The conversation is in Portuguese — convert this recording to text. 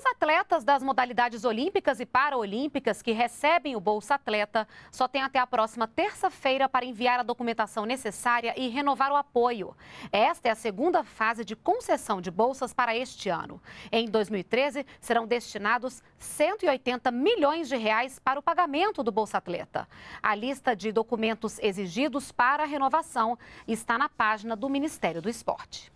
Os atletas das modalidades olímpicas e paralímpicas que recebem o Bolsa Atleta só têm até a próxima terça-feira para enviar a documentação necessária e renovar o apoio. Esta é a segunda fase de concessão de bolsas para este ano. Em 2013, serão destinados 180 milhões de reais para o pagamento do Bolsa Atleta. A lista de documentos exigidos para a renovação está na página do Ministério do Esporte.